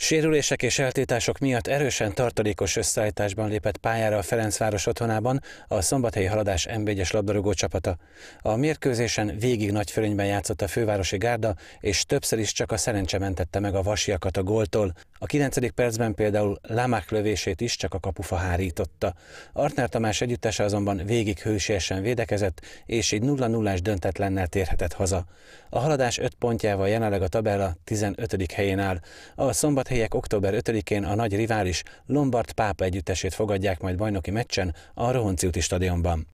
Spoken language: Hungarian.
Sérülések és eltétások miatt erősen tartalékos összeállításban lépett pályára a Ferencváros otthonában a szombathelyi haladás m labdarúgó csapata. A mérkőzésen végig nagy fölényben játszott a fővárosi gárda, és többször is csak a szerencse mentette meg a vasiakat a góltól. A 9. percben például Lamarck lövését is csak a kapufa hárította. Artner Tamás együttese azonban végig hősiesen védekezett, és így 0-0-ás döntetlennel térhetett haza. A haladás 5 pontjával jelenleg a tabella 15. helyén áll. A szombathelyek október 5-én a nagy rivális Lombard Pápa együttesét fogadják majd bajnoki meccsen a Rohonciuti stadionban.